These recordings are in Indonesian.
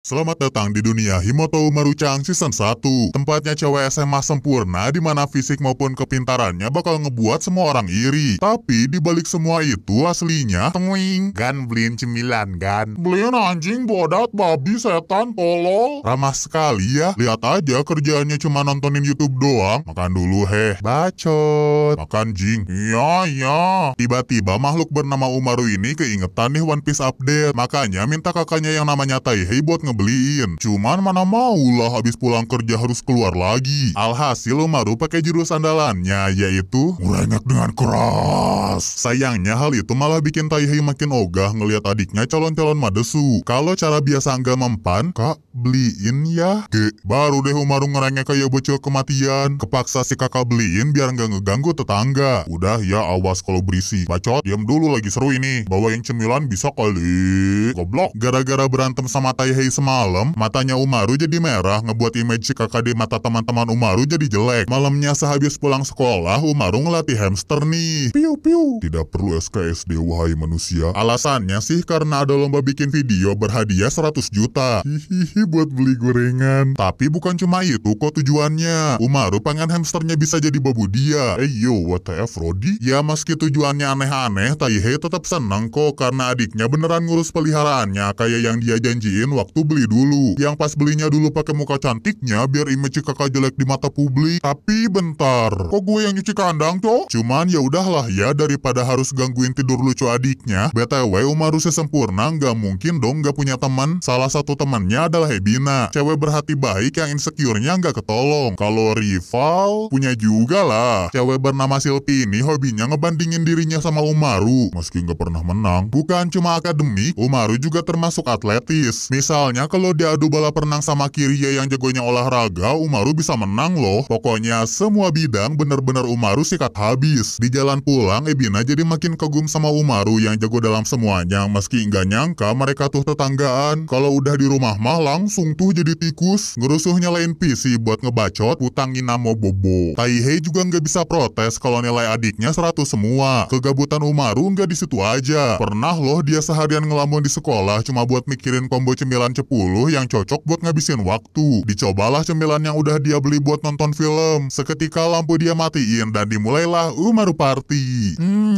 Selamat datang di dunia Himoto Chang Season 1. Tempatnya cewek SMA sempurna di mana fisik maupun kepintarannya bakal ngebuat semua orang iri. Tapi di balik semua itu aslinya tenguing. Gan beliin cemilan, Gan. Beliin anjing, bodat, babi, setan, tolol. Ramah sekali ya. Lihat aja kerjaannya cuma nontonin YouTube doang. Makan dulu, heh. Bacot. Makan jing. Iya, iya. Tiba-tiba makhluk bernama Umaru ini keingetan nih One Piece update. Makanya minta kakaknya yang namanya Taihei buat ngebeliin. Cuman mana mau lah habis pulang kerja harus keluar lagi. Alhasil Umaru pakai jurus andalannya yaitu merengek dengan keras. Sayangnya hal itu malah bikin Taihei makin ogah ngelihat adiknya calon-calon madesu. Kalau cara biasa nggak mempan, kak beliin ya. Ge, baru deh Umaru ngerengek kayak bocil kematian. Kepaksa si kakak beliin biar nggak ngeganggu tetangga. Udah ya awas kalau berisi. Bacot, diam dulu lagi seru ini. Bawa yang cemilan bisa kali. Goblok. Gara-gara berantem sama Taihei semalam, matanya Umaru jadi merah, ngebuat image si kakak di mata teman-teman Umaru jadi jelek. Malamnya sehabis pulang sekolah, Umaru ngelatih hamster nih. Piu piu. Tidak perlu SKSD, wahai manusia. Alasannya sih karena ada lomba bikin video berhadiah 100 juta. Hihihi buat beli gorengan. Tapi bukan cuma itu kok tujuannya. Umaru pengen hamsternya bisa jadi babu dia. Eh yo, WTF Rodi? Ya meski tujuannya aneh-aneh, Taihei tetap seneng kok karena adiknya beneran ngurus peliharaannya kayak yang dia janjiin waktu beli dulu. Yang pas belinya dulu pakai muka cantiknya biar image kakak jelek di mata publik. Tapi bentar, kok gue yang nyuci kandang, cok? Cuman ya udahlah ya daripada harus gangguin tidur lucu adiknya. BTW Umaru sesempurna nggak mungkin dong nggak punya teman. Salah satu temannya adalah Hebina, cewek berhati baik yang insecure-nya nggak ketolong. Kalau rival, punya juga lah. Cewek bernama Silpi ini hobinya ngebandingin dirinya sama Umaru, meski nggak pernah menang. Bukan cuma akademik, Umaru juga termasuk atletis. Misalnya Kayaknya kalau diadu bola renang sama Kiria yang jagonya olahraga, Umaru bisa menang loh. Pokoknya semua bidang bener-bener Umaru sikat habis. Di jalan pulang, Ebina jadi makin kagum sama Umaru yang jago dalam semuanya. Meski nggak nyangka mereka tuh tetanggaan. Kalau udah di rumah mah langsung tuh jadi tikus. Ngerusuh nyalain PC buat ngebacot utang Inamo Bobo. Taihei juga nggak bisa protes kalau nilai adiknya 100 semua. Kegabutan Umaru nggak di situ aja. Pernah loh dia seharian ngelamun di sekolah cuma buat mikirin combo cemilan cepat 10 yang cocok buat ngabisin waktu. Dicobalah cemilan yang udah dia beli buat nonton film. Seketika lampu dia matiin dan dimulailah Umaru Party. Hmm,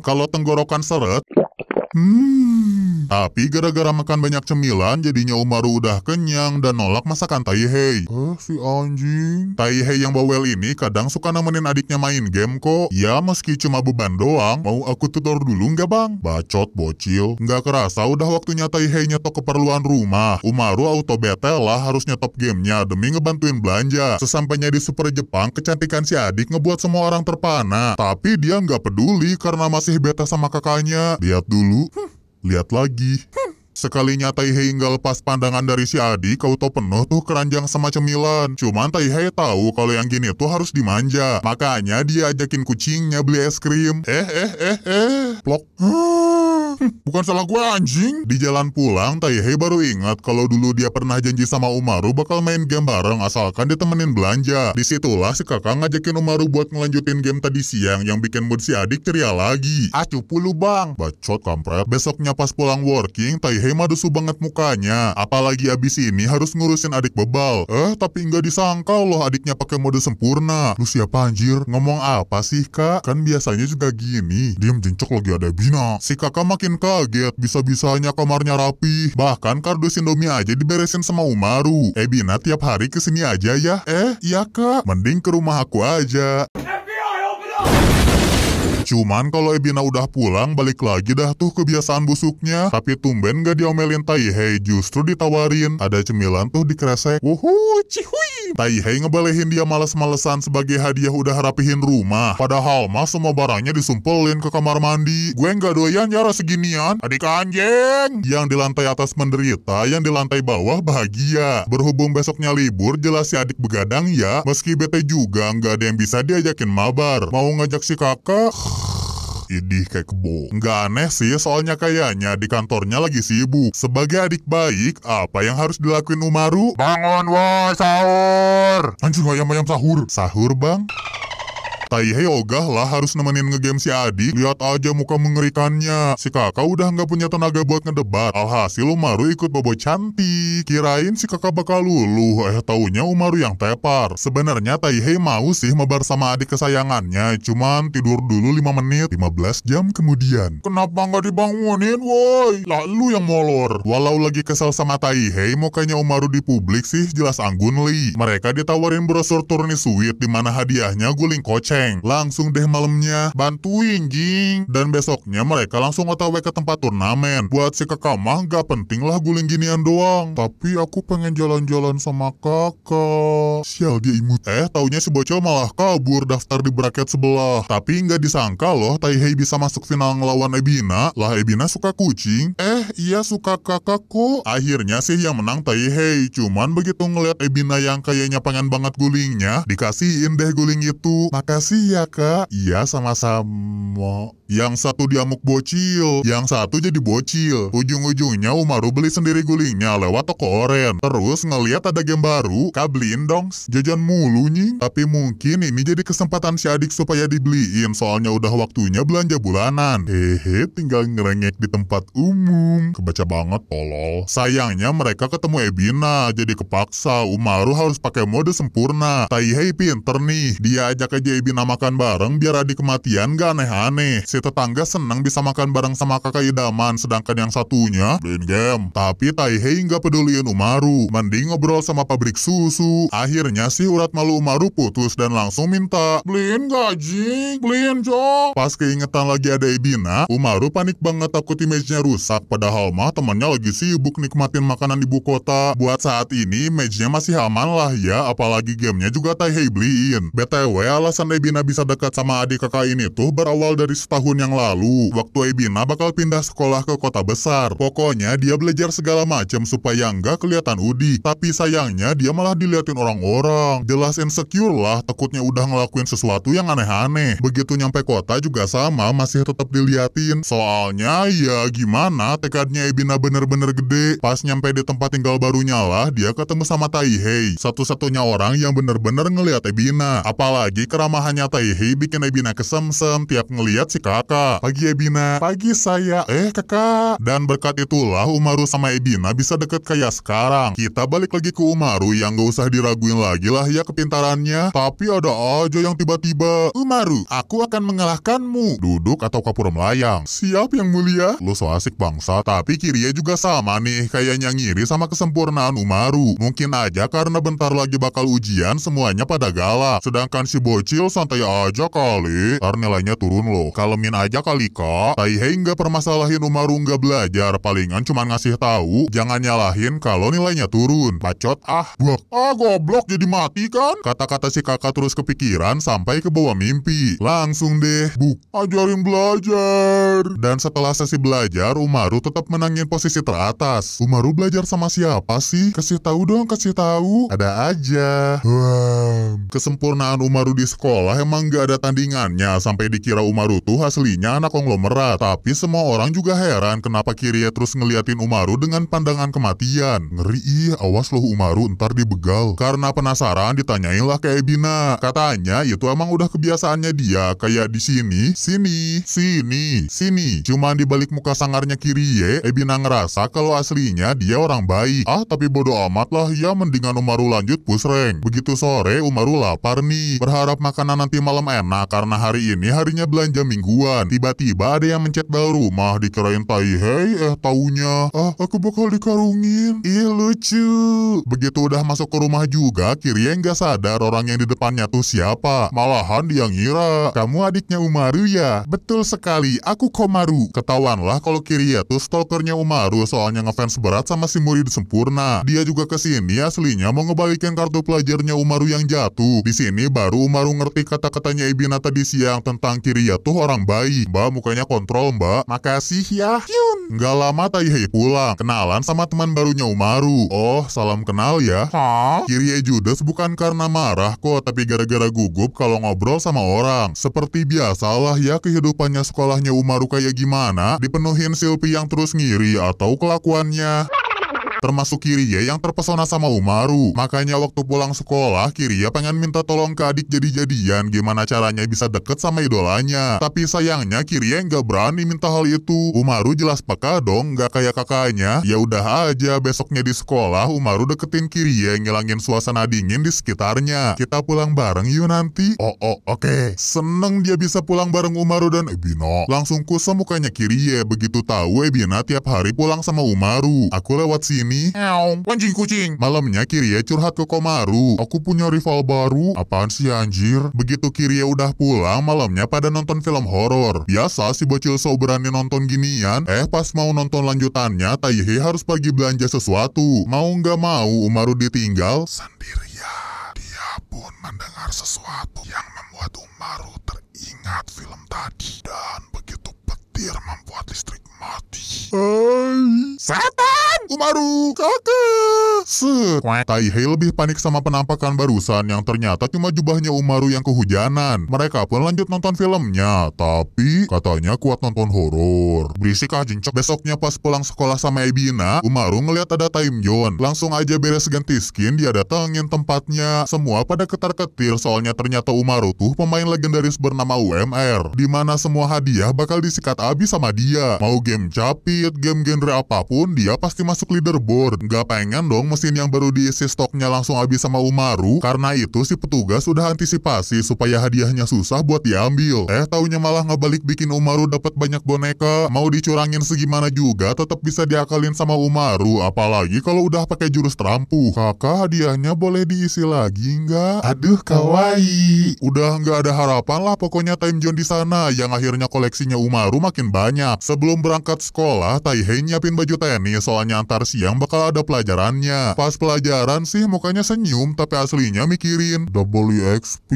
Kalau tenggorokan seret, hmm, tapi gara-gara makan banyak cemilan, jadinya Umaru udah kenyang dan nolak masakan Taihei. Eh, si anjing. Taihei yang bawel ini kadang suka nemenin adiknya main game kok. Ya, meski cuma beban doang, mau aku tutor dulu nggak bang? Bacot, bocil. Nggak kerasa udah waktunya Taihei nyetok keperluan rumah. Umaru auto bete lah harus nyetop gamenya demi ngebantuin belanja. Sesampainya di Super Jepang, kecantikan si adik ngebuat semua orang terpana. Tapi dia nggak peduli karena masih beta sama kakaknya. Lihat dulu. Hm. Lihat lagi. Sekalinya Taihei nggak lepas pandangan dari si Adi, kau tau penuh tuh keranjang sama cemilan. Cuman Taihei tahu kalau yang gini tuh harus dimanja. Makanya dia ajakin kucingnya beli es krim. Eh, eh, eh, eh. Plok. Hmm, bukan salah gue anjing. Di jalan pulang, Taihei baru ingat kalau dulu dia pernah janji sama Umaru bakal main game bareng asalkan ditemenin belanja. Disitulah si kakak ngajakin Umaru buat ngelanjutin game tadi siang yang bikin mood si adik ceria lagi. Acu pulu bang. Bacot kampret. Besoknya pas pulang working, Taihei Emma desu banget mukanya. Apalagi abis ini harus ngurusin adik bebal. Eh, tapi nggak disangka loh adiknya pakai mode sempurna. Lu siapa anjir? Ngomong apa sih, Kak? Kan biasanya juga gini. Diem jencok lagi ada Bina. Si kakak makin kaget. Bisa-bisanya kamarnya rapi. Bahkan kardus Indomie aja diberesin sama Umaru. Eh, Bina tiap hari kesini aja ya. Eh, iya, Kak. Mending ke rumah aku aja. Cuman kalau Ebina udah pulang, balik lagi dah tuh kebiasaan busuknya. Tapi tumben gak diomelin Taihei, justru ditawarin. Ada cemilan tuh di kresek. Wuhu, cihui. Taihei ngebalehin dia males-malesan sebagai hadiah udah rapihin rumah. Padahal mas semua barangnya disumpelin ke kamar mandi. Gue nggak doyan nyara seginian. Adik anjing. Yang di lantai atas menderita, yang di lantai bawah bahagia. Berhubung besoknya libur, jelas si adik begadang ya. Meski bete juga, nggak ada yang bisa diajakin mabar. Mau ngajak si kakak? Idih kayak kebo. Nggak aneh sih, soalnya kayaknya di kantornya lagi sibuk. Sebagai adik baik, apa yang harus dilakuin Umaru? Bangun, woi, sahur! Anjir, ayam-ayam sahur. Sahur, bang? Taihei ogah lah harus nemenin ngegame si adik. Lihat aja muka mengerikannya. Si kakak udah nggak punya tenaga buat ngedebat. Alhasil Umaru ikut bobo cantik. Kirain si kakak bakal luluh. Eh taunya Umaru yang tepar. Sebenarnya Taihei mau sih mabar sama adik kesayangannya. Cuman tidur dulu 5 menit. 15 jam kemudian. Kenapa nggak dibangunin woi? lah lu yang molor. Walau lagi kesel sama Taihei, mukanya Umaru di publik sih jelas anggun li. Mereka ditawarin brosur turni suite Dimana hadiahnya guling kocek. Langsung deh malamnya bantuin Jing. Dan besoknya mereka langsung otw ke tempat turnamen. Buat si kakak mah gak penting lah guling ginian doang. Tapi aku pengen jalan-jalan sama kakak. Sial dia imut. Eh taunya si bocil malah kabur daftar di bracket sebelah. Tapi nggak disangka loh Taihei bisa masuk final ngelawan Ebina. Lah Ebina suka kucing. Eh Iya suka kakak kok. Akhirnya sih yang menang Tai Hei. Cuman begitu ngeliat Ebina yang kayaknya pengen banget gulingnya, dikasihin deh guling itu. Makasih ya kak. Iya sama-sama. Yang satu diamuk bocil, yang satu jadi bocil. Ujung-ujungnya Umaru beli sendiri gulingnya lewat toko oren. Terus ngeliat ada game baru, kabelin dong. Jajan mulu nying. Tapi mungkin ini jadi kesempatan si adik supaya dibeliin soalnya udah waktunya belanja bulanan. Hehe, tinggal ngerengek di tempat umum. Kebaca banget, tolol. Sayangnya mereka ketemu Ebina, jadi kepaksa Umaru harus pakai mode sempurna. Taihei pinter nih, dia ajak aja Ebina makan bareng biar adik kematian gak aneh-aneh. Si tetangga senang bisa makan bareng sama kakak idaman, sedangkan yang satunya main game. Tapi Taihei nggak peduliin Umaru, mending ngobrol sama pabrik susu. Akhirnya si urat malu Umaru putus dan langsung minta, beliin gaji, beliin jo. Pas keingetan lagi ada Ibina, Umaru panik banget takut image-nya rusak, padahal mah temannya lagi sibuk nikmatin makanan ibu kota. Buat saat ini, image-nya masih aman lah ya, apalagi gamenya juga Taihei beliin. BTW, alasan Ibina bisa dekat sama adik kakak ini tuh berawal dari setahun tahun yang lalu, waktu Ebina bakal pindah sekolah ke kota besar. Pokoknya dia belajar segala macam supaya nggak kelihatan Udi. Tapi sayangnya dia malah diliatin orang-orang. Jelas insecure lah, takutnya udah ngelakuin sesuatu yang aneh-aneh. Begitu nyampe kota juga sama, masih tetap diliatin. Soalnya ya gimana, tekadnya Ebina bener-bener gede. Pas nyampe di tempat tinggal barunya lah, dia ketemu sama Taihei. Satu-satunya orang yang bener-bener ngeliat Ebina. Apalagi keramahannya Taihei bikin Ebina kesemsem tiap ngeliat si Kakak, pagi Ebina. Pagi saya. Eh, kakak. Dan berkat itulah Umaru sama Ebina bisa deket kayak sekarang. Kita balik lagi ke Umaru yang gak usah diraguin lagi lah ya kepintarannya. Tapi ada aja yang tiba-tiba. Umaru, aku akan mengalahkanmu. Duduk atau kapur melayang. Siap yang mulia. Lu so asik bangsa. Tapi kirinya juga sama nih. Kayaknya ngiri sama kesempurnaan Umaru. Mungkin aja karena bentar lagi bakal ujian semuanya pada galak. Sedangkan si bocil santai aja kali. karena nilainya turun loh. Kalau ngomongin aja kali kak. Taihei nggak permasalahin Umaru nggak belajar, palingan cuma ngasih tahu jangan nyalahin kalau nilainya turun. Pacot ah, blok. Ah goblok jadi mati kan? Kata-kata si kakak terus kepikiran sampai ke bawah mimpi. Langsung deh, bu ajarin belajar. Dan setelah sesi belajar, Umaru tetap menangin posisi teratas. Umaru belajar sama siapa sih? Kasih tahu dong, kasih tahu. Ada aja. Wah Kesempurnaan Umaru di sekolah emang gak ada tandingannya sampai dikira Umaru tuh aslinya anak konglomerat, tapi semua orang juga heran kenapa Kirie terus ngeliatin Umaru dengan pandangan kematian. Ngeri ih, awas loh Umaru ntar dibegal. Karena penasaran ditanyainlah ke Ebina. Katanya itu emang udah kebiasaannya dia, kayak di sini, sini, sini, sini. Cuman di balik muka sangarnya Kirie, Ebina ngerasa kalau aslinya dia orang baik. Ah, tapi bodoh amat lah, ya mendingan Umaru lanjut push Begitu sore, Umaru lapar nih. Berharap makanan nanti malam enak karena hari ini harinya belanja mingguan duluan. Tiba-tiba ada yang mencet bel rumah dikirain tai hei eh taunya ah aku bakal dikarungin. Ih lucu. Begitu udah masuk ke rumah juga Kirie nggak sadar orang yang di depannya tuh siapa. Malahan dia ngira kamu adiknya Umaru ya. Betul sekali aku Komaru. Ketahuan lah kalau Kirie tuh stalkernya Umaru soalnya ngefans berat sama si murid sempurna. Dia juga kesini aslinya mau ngebalikin kartu pelajarnya Umaru yang jatuh. Di sini baru Umaru ngerti kata-katanya Ibina tadi siang tentang Kirie tuh orang bayi. Mbak mukanya kontrol mbak. Makasih ya. Hyun. Nggak lama Taihei pulang. Kenalan sama teman barunya Umaru. Oh, salam kenal ya. Hah? Kirie Judas bukan karena marah kok, tapi gara-gara gugup kalau ngobrol sama orang. Seperti biasalah ya kehidupannya sekolahnya Umaru kayak gimana, dipenuhin Silpi yang terus ngiri atau kelakuannya. Termasuk Kirie ya yang terpesona sama Umaru. Makanya waktu pulang sekolah, Kirie ya pengen minta tolong ke adik jadi-jadian gimana caranya bisa deket sama idolanya. Tapi sayangnya Kirie ya nggak berani minta hal itu. Umaru jelas peka dong, nggak kayak kakaknya. Ya udah aja, besoknya di sekolah Umaru deketin Kirie ngilangin suasana dingin di sekitarnya. Kita pulang bareng yuk nanti. Oh, oh, oke. Okay. Seneng dia bisa pulang bareng Umaru dan Ebino. Langsung kusam mukanya Kirie begitu tahu Ebina tiap hari pulang sama Umaru. Aku lewat sini Mami. Anjing kucing. Malamnya Kirie curhat ke Komaru. Aku punya rival baru. Apaan sih anjir? Begitu Kirie udah pulang, malamnya pada nonton film horor. Biasa si bocil so berani nonton ginian. Eh pas mau nonton lanjutannya, Taihe harus pergi belanja sesuatu. Mau nggak mau, Umaru ditinggal sendirian. Dia pun mendengar sesuatu yang membuat Umaru teringat film tadi. Dan begitu petir membuat listrik mati. Hai. Setan! Umaru, kakak! Set. Taihei lebih panik sama penampakan barusan yang ternyata cuma jubahnya Umaru yang kehujanan. Mereka pun lanjut nonton filmnya, tapi katanya kuat nonton horor. Berisik ah jincok. Besoknya pas pulang sekolah sama Ebina, Umaru ngeliat ada Time John. Langsung aja beres ganti skin, dia datangin tempatnya. Semua pada ketar-ketir soalnya ternyata Umaru tuh pemain legendaris bernama UMR. Dimana semua hadiah bakal disikat abis sama dia. Mau game game capit, game genre apapun, dia pasti masuk leaderboard. Gak pengen dong mesin yang baru diisi stoknya langsung habis sama Umaru, karena itu si petugas sudah antisipasi supaya hadiahnya susah buat diambil. Eh, taunya malah ngebalik bikin Umaru dapat banyak boneka, mau dicurangin segimana juga tetap bisa diakalin sama Umaru, apalagi kalau udah pakai jurus terampu. Kakak hadiahnya boleh diisi lagi nggak? Aduh, kawaii. Udah nggak ada harapan lah pokoknya time zone di sana, yang akhirnya koleksinya Umaru makin banyak. Sebelum berangkat berangkat sekolah, Taihei nyiapin baju tenis soalnya antar siang bakal ada pelajarannya. Pas pelajaran sih mukanya senyum tapi aslinya mikirin WXP.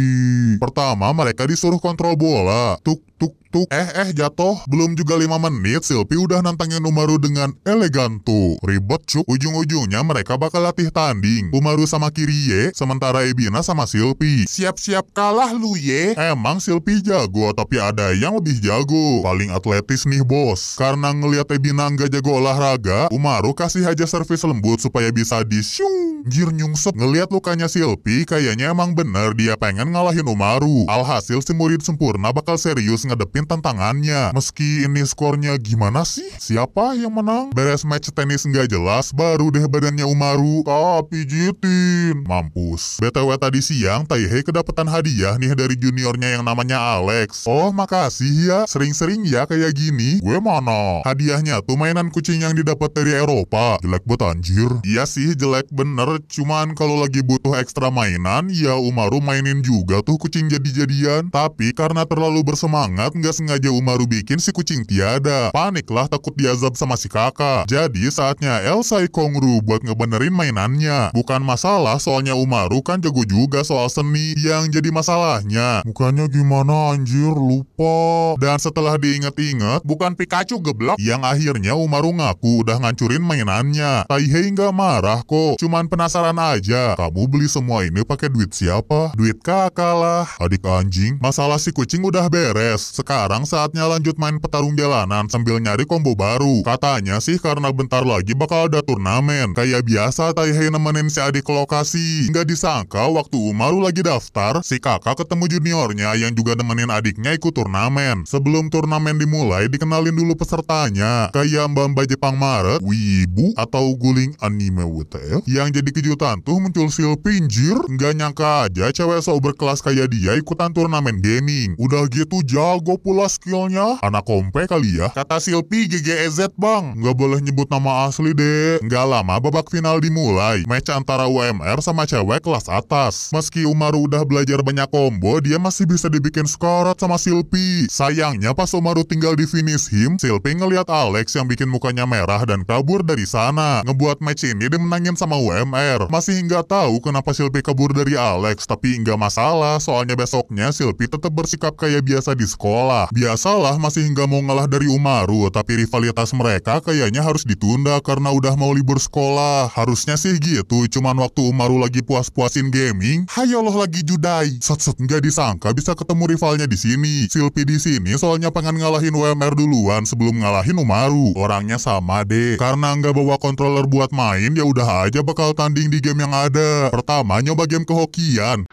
Pertama mereka disuruh kontrol bola. Tuk tuk tuk. Eh eh jatuh. Belum juga lima menit Silpi udah nantangin Umaru dengan elegan tuh Ribet cuk. Ujung-ujungnya mereka bakal latih tanding. Umaru sama Kirie, sementara Ebina sama Silpi. Siap-siap kalah lu ye. Emang Silpi jago, tapi ada yang lebih jago. Paling atletis nih bos. Karena ngelihat Ebina nggak jago olahraga, Umaru kasih aja servis lembut supaya bisa disyung. Jir nyungsep ngelihat lukanya Silpi, kayaknya emang bener dia pengen ngalahin Umaru. Alhasil si murid sempurna bakal serius ngadepin tantangannya. Meski ini skornya gimana sih? Siapa yang menang? Beres match tenis nggak jelas, baru deh badannya Umaru. Tapi jitin. Mampus. BTW tadi siang, Taihei kedapatan hadiah nih dari juniornya yang namanya Alex. Oh, makasih ya. Sering-sering ya kayak gini. Gue mana? Hadiahnya tuh mainan kucing yang didapat dari Eropa. Jelek buat anjir. Iya sih, jelek bener. Cuman kalau lagi butuh ekstra mainan, ya Umaru mainin juga tuh kucing jadi-jadian. Tapi karena terlalu bersemangat, banget nggak sengaja Umaru bikin si kucing tiada. Paniklah takut diazab sama si kakak. Jadi saatnya Elsa Kongru buat ngebenerin mainannya. Bukan masalah soalnya Umaru kan jago juga soal seni yang jadi masalahnya. bukannya gimana anjir lupa. Dan setelah diinget-inget bukan Pikachu geblak yang akhirnya Umaru ngaku udah ngancurin mainannya. Taihei nggak marah kok. Cuman penasaran aja. Kamu beli semua ini pakai duit siapa? Duit kakak lah. Adik anjing. Masalah si kucing udah beres sekarang saatnya lanjut main petarung jalanan sambil nyari combo baru. Katanya sih karena bentar lagi bakal ada turnamen. Kayak biasa Taihei nemenin si adik ke lokasi. Nggak disangka waktu Umaru lagi daftar, si kakak ketemu juniornya yang juga nemenin adiknya ikut turnamen. Sebelum turnamen dimulai, dikenalin dulu pesertanya. Kayak mbak-mbak Jepang Maret, Wibu, atau guling anime WTF. Yang jadi kejutan tuh muncul sil pinjir. Nggak nyangka aja cewek sober kelas kayak dia ikutan turnamen gaming. Udah gitu jauh Gua pula skillnya? Anak kompe kali ya? Kata Silpi GGEZ bang. Nggak boleh nyebut nama asli deh. Nggak lama babak final dimulai. Match antara UMR sama cewek kelas atas. Meski Umaru udah belajar banyak combo, dia masih bisa dibikin skorot sama Silpi. Sayangnya pas Umaru tinggal di finish him, Silpi ngeliat Alex yang bikin mukanya merah dan kabur dari sana. Ngebuat match ini dimenangin sama UMR. Masih nggak tahu kenapa Silpi kabur dari Alex, tapi nggak masalah. Soalnya besoknya Silpi tetap bersikap kayak biasa di sekolah sekolah. Biasalah masih nggak mau ngalah dari Umaru, tapi rivalitas mereka kayaknya harus ditunda karena udah mau libur sekolah. Harusnya sih gitu, cuman waktu Umaru lagi puas-puasin gaming, Hayo loh lagi judai. Set-set nggak disangka bisa ketemu rivalnya di sini. Silpi di sini soalnya pengen ngalahin WMR duluan sebelum ngalahin Umaru. Orangnya sama deh, karena nggak bawa controller buat main, ya udah aja bakal tanding di game yang ada. Pertama nyoba game kehokian.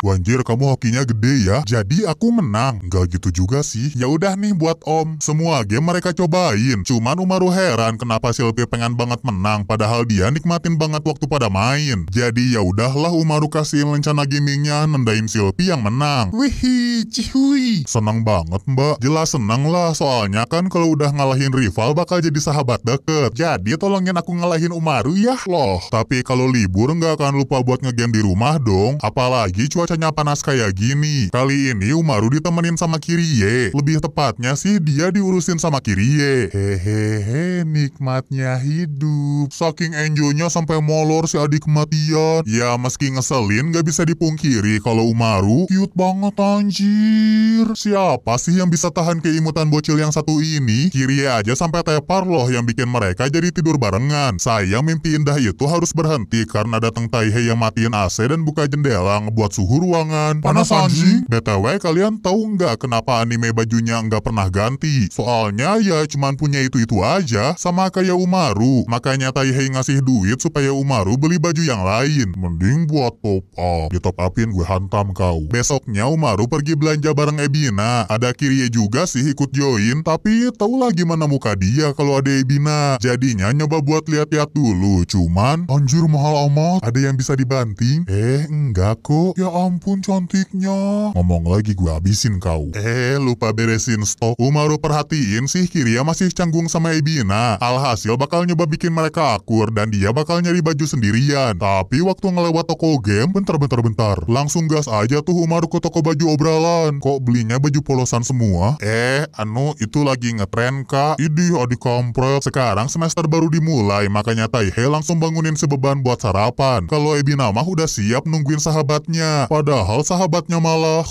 Wanjir kamu hokinya gede ya, jadi aku menang. Gak gitu juga sih. Ya udah nih buat Om. Semua game mereka cobain. Cuman Umaru heran kenapa Silpi pengen banget menang padahal dia nikmatin banget waktu pada main. Jadi ya udahlah Umaru kasihin rencana gamingnya nendain Silpi yang menang. Wih, cihui. senang banget mbak. Jelas seneng lah soalnya kan kalau udah ngalahin rival bakal jadi sahabat deket. Jadi tolongin aku ngalahin Umaru ya loh. Tapi kalau libur nggak akan lupa buat ngegame di rumah dong. Apalagi cuaca cuacanya panas kayak gini. Kali ini Umaru ditemenin sama Kirie. Lebih tepatnya sih dia diurusin sama Kirie. Hehehe, nikmatnya hidup. Saking enjoynya sampai molor si adik kematian. Ya meski ngeselin gak bisa dipungkiri kalau Umaru cute banget anjir. Siapa sih yang bisa tahan keimutan bocil yang satu ini? Kirie aja sampai tepar loh yang bikin mereka jadi tidur barengan. Sayang mimpi indah itu harus berhenti karena datang Taihei yang matiin AC dan buka jendela ngebuat suhu ruangan. Panas anjing. BTW kalian tahu nggak kenapa anime bajunya nggak pernah ganti? Soalnya ya cuman punya itu-itu aja. Sama kayak Umaru. Makanya Taihei ngasih duit supaya Umaru beli baju yang lain. Mending buat top up. Di ya, top upin gue hantam kau. Besoknya Umaru pergi belanja bareng Ebina. Ada Kirie juga sih ikut join. Tapi tau lah gimana muka dia kalau ada Ebina. Jadinya nyoba buat lihat-lihat dulu. Cuman, anjir mahal amat. Ada yang bisa dibanting? Eh, enggak kok. Ya om ampun cantiknya. Ngomong lagi gue abisin kau. Eh, lupa beresin stok. Umaru perhatiin sih Kiria masih canggung sama Ebina. Alhasil bakal nyoba bikin mereka akur dan dia bakal nyari baju sendirian. Tapi waktu ngelewat toko game, bentar-bentar bentar. Langsung gas aja tuh Umaru ke toko baju obralan. Kok belinya baju polosan semua? Eh, anu itu lagi ngetren kak. Idih adik kampret. Sekarang semester baru dimulai, makanya Taihe langsung bangunin sebeban buat sarapan. Kalau Ebina mah udah siap nungguin sahabatnya. Padahal sahabatnya malah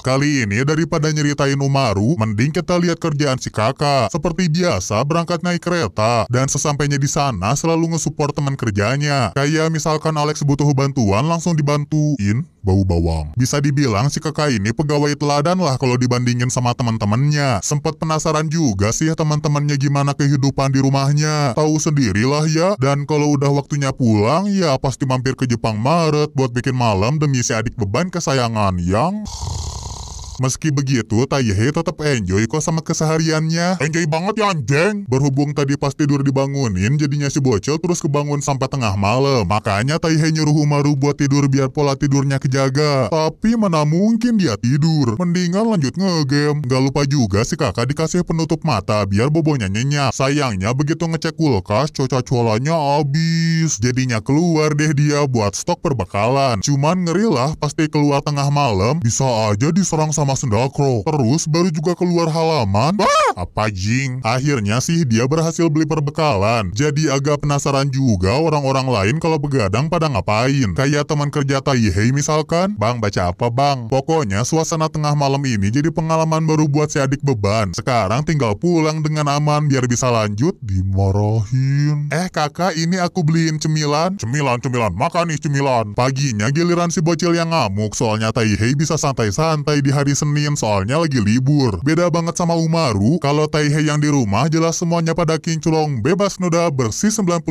kali ini daripada nyeritain Umaru, mending kita lihat kerjaan si kakak. Seperti biasa, berangkat naik kereta, dan sesampainya di sana selalu ngesupport teman kerjanya. Kayak misalkan Alex butuh bantuan, langsung dibantuin bau bawang. Bisa dibilang si kakak ini pegawai teladan lah kalau dibandingin sama teman-temannya. Sempat penasaran juga sih ya teman-temannya gimana kehidupan di rumahnya. Tahu sendirilah ya. Dan kalau udah waktunya pulang, ya pasti mampir ke Jepang Maret buat bikin malam demi si adik beban kesayangan yang... Meski begitu, Taihe tetap enjoy kok sama kesehariannya. Enjoy banget ya anjing. Berhubung tadi pas tidur dibangunin, jadinya si bocil terus kebangun sampai tengah malam. Makanya Taihe nyuruh Umaru buat tidur biar pola tidurnya kejaga. Tapi mana mungkin dia tidur. Mendingan lanjut ngegame. Gak lupa juga si kakak dikasih penutup mata biar bobonya nyenyak. Sayangnya begitu ngecek kulkas, coca-colanya habis. Jadinya keluar deh dia buat stok perbekalan. Cuman ngerilah pasti keluar tengah malam, bisa aja diserang sama sama sendal Crow. Terus baru juga keluar halaman. Wah, apa jing? Akhirnya sih dia berhasil beli perbekalan. Jadi agak penasaran juga orang-orang lain kalau begadang pada ngapain. Kayak teman kerja Taihei misalkan. Bang, baca apa bang? Pokoknya suasana tengah malam ini jadi pengalaman baru buat si adik beban. Sekarang tinggal pulang dengan aman biar bisa lanjut. Dimarahin. Eh kakak, ini aku beliin cemilan. Cemilan-cemilan, makan nih cemilan. Paginya giliran si bocil yang ngamuk soalnya Taihei bisa santai-santai di hari Senin soalnya lagi libur. Beda banget sama Umaru, kalau Taihei yang di rumah jelas semuanya pada kinculong bebas noda bersih 99%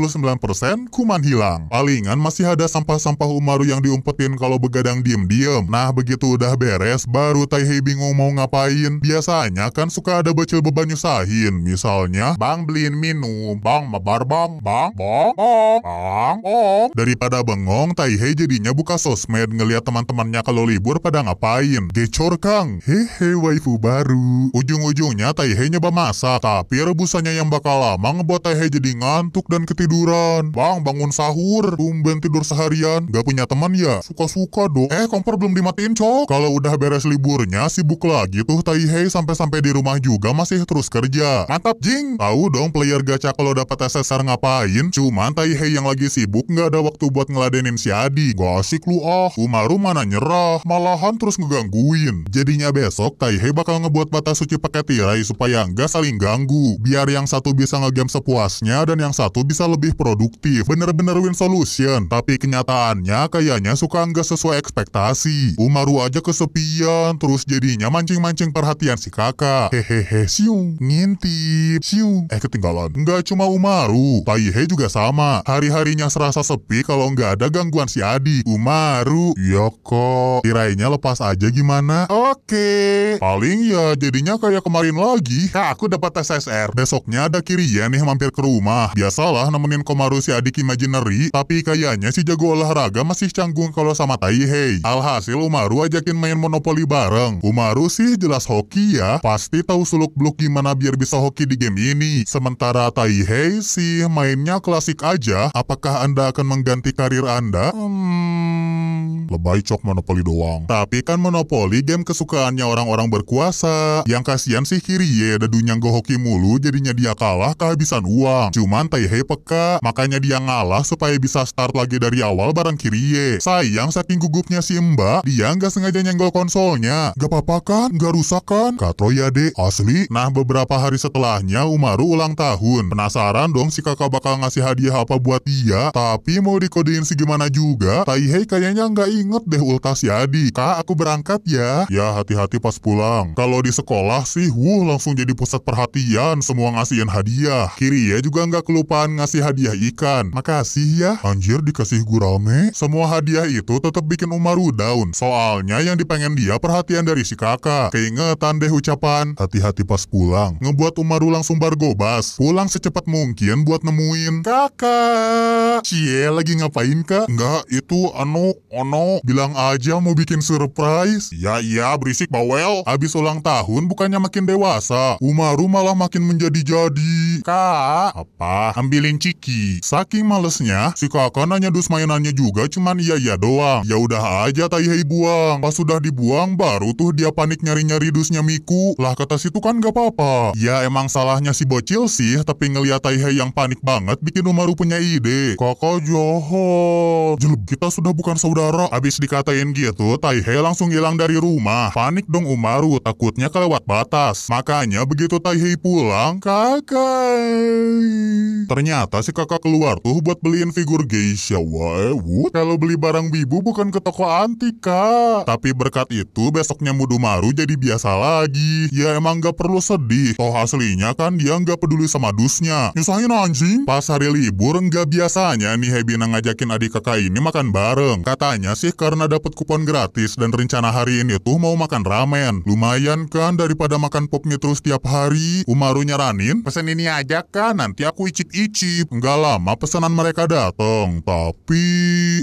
kuman hilang. Palingan masih ada sampah-sampah Umaru yang diumpetin kalau begadang diem-diem. Nah begitu udah beres baru Taihei bingung mau ngapain. Biasanya kan suka ada bocil beban nyusahin. Misalnya, bang beliin minum, bang mabar bang, bang, bang, bang, bang, bang. Daripada bengong, Taihei jadinya buka sosmed ngeliat teman-temannya kalau libur pada ngapain. Gecor kan? sayang. Hehe waifu baru. Ujung-ujungnya Taihe nyoba masak, tapi rebusannya yang bakal lama ngebuat Taihe jadi ngantuk dan ketiduran. Bang, bangun sahur. Tumben tidur seharian. Gak punya teman ya? Suka-suka dong. Eh, kompor belum dimatiin, Cok. Kalau udah beres liburnya, sibuk lagi tuh Taihe sampai-sampai di rumah juga masih terus kerja. Mantap, Jing. Tahu dong player gacha kalau dapat SSR ngapain? Cuman Taihe yang lagi sibuk nggak ada waktu buat ngeladenin si Adi. gosik asik lu ah. Umaru mana nyerah, malahan terus ngegangguin. Jadinya besok Taihei bakal ngebuat batas suci pakai tirai supaya nggak saling ganggu. Biar yang satu bisa ngegame sepuasnya dan yang satu bisa lebih produktif. Bener-bener win solution. Tapi kenyataannya kayaknya suka nggak sesuai ekspektasi. Umaru aja kesepian, terus jadinya mancing-mancing perhatian si kakak. Hehehe, siung. Ngintip, siung. Eh ketinggalan. Nggak cuma Umaru, Taihe juga sama. Hari-harinya serasa sepi kalau nggak ada gangguan si Adi. Umaru. Iya kok, tirainya lepas aja gimana? Oh, Oke Paling ya jadinya kayak kemarin lagi. Ya, aku dapat SSR. Besoknya ada Kirian nih mampir ke rumah. Biasalah nemenin Komaru si adik imaginary, tapi kayaknya si jago olahraga masih canggung kalau sama Taihei. Alhasil Umaru ajakin main Monopoly bareng. Umaru sih jelas hoki ya, pasti tahu suluk-beluk gimana biar bisa hoki di game ini. Sementara Taihei sih mainnya klasik aja. Apakah Anda akan mengganti karir Anda? Hmm, lebay cok Monopoly doang. Tapi kan Monopoly game kes kesukaannya orang-orang berkuasa. Yang kasihan sih Kirie, dadunya gohoki mulu jadinya dia kalah kehabisan uang. Cuman Taihei peka, makanya dia ngalah supaya bisa start lagi dari awal bareng Kirie. Sayang saking gugupnya si Mbak, dia nggak sengaja nyenggol konsolnya. Gak apa-apa kan? Gak rusak kan? Katro ya dek, asli. Nah beberapa hari setelahnya Umaru ulang tahun. Penasaran dong si kakak bakal ngasih hadiah apa buat dia, tapi mau dikodein si gimana juga, Taihei kayaknya nggak inget deh ultas di. Kak, aku berangkat ya. Ya hati-hati pas pulang. Kalau di sekolah sih, wuh langsung jadi pusat perhatian, semua ngasihin hadiah. Kiri ya juga nggak kelupaan ngasih hadiah ikan. Makasih ya. Anjir dikasih gurame. Semua hadiah itu tetap bikin Umaru down. Soalnya yang dipengen dia perhatian dari si kakak. Keingetan deh ucapan, hati-hati pas pulang. Ngebuat Umaru langsung bargobas. Pulang secepat mungkin buat nemuin kakak. Cie lagi ngapain kak? Nggak, itu anu, ono. Bilang aja mau bikin surprise. Ya iya berisik bawel. Habis ulang tahun bukannya makin dewasa. Umaru malah makin menjadi-jadi. Kak, apa? Ambilin Ciki. Saking malesnya, si kakak nanya dus mainannya juga cuman iya-iya doang. Ya udah aja Taihei buang. Pas sudah dibuang, baru tuh dia panik nyari-nyari dusnya Miku. Lah kata situ kan gak apa-apa. Ya emang salahnya si bocil sih, tapi ngeliat Taihei yang panik banget bikin Umaru punya ide. Kakak jahat. Jeleb, kita sudah bukan saudara. Abis dikatain gitu, Taihei langsung hilang dari rumah. Nah, panik dong Umaru, takutnya kelewat batas. Makanya begitu Taihei pulang, kakak... Ternyata si kakak keluar tuh buat beliin figur geisha. Wah, kalau beli barang bibu bukan ke toko antik, kak. Tapi berkat itu, besoknya Mudumaru jadi biasa lagi. Ya emang gak perlu sedih. Toh aslinya kan dia gak peduli sama dusnya. Nyusahin anjing. Pas hari libur, gak biasanya nih Hebina ngajakin adik kakak ini makan bareng. Katanya sih karena dapat kupon gratis dan rencana hari ini tuh mau makan ramen. Lumayan kan daripada makan popnya terus tiap hari. Umaru nyaranin, pesen ini aja kan, nanti aku icip-icip. Nggak lama pesanan mereka datang. Tapi,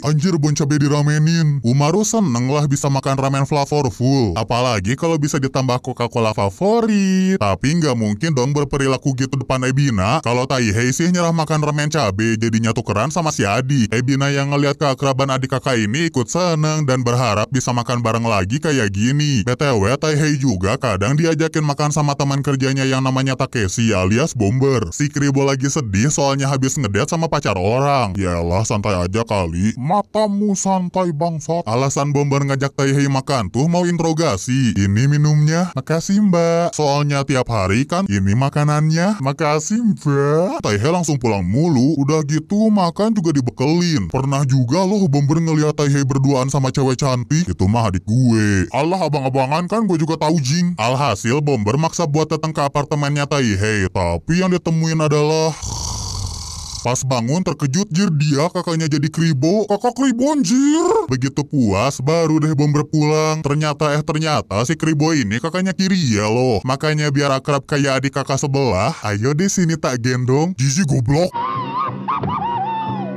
anjir bon di diramenin. Umaru seneng lah bisa makan ramen flavorful Apalagi kalau bisa ditambah Coca-Cola favorit. Tapi nggak mungkin dong berperilaku gitu depan Ebina. Kalau Taihei sih nyerah makan ramen cabe, jadinya tukeran sama si Adi. Ebina yang ngeliat keakraban adik kakak ini ikut seneng dan berharap bisa makan bareng lagi kayak gini ini. BTW, Taihei juga kadang diajakin makan sama teman kerjanya yang namanya Takeshi alias Bomber. Si Kribo lagi sedih soalnya habis ngedet sama pacar orang. Yalah, santai aja kali. Matamu santai bangsat. Alasan Bomber ngajak Taihei makan tuh mau interogasi. Ini minumnya. Makasih mbak. Soalnya tiap hari kan ini makanannya. Makasih mbak. Taihei langsung pulang mulu. Udah gitu makan juga dibekelin. Pernah juga loh Bomber ngeliat Taihei berduaan sama cewek cantik. Itu mah adik gue. Allah abang-abangan kan gue juga tahu jing. Alhasil bomber maksa buat datang ke apartemennya Taihei, tapi yang ditemuin adalah... Pas bangun terkejut jir dia kakaknya jadi kribo. Kakak kribo anjir. Begitu puas baru deh bomber pulang. Ternyata eh ternyata si kribo ini kakaknya kiri ya loh. Makanya biar akrab kayak adik kakak sebelah. Ayo deh sini tak gendong. Jiji goblok.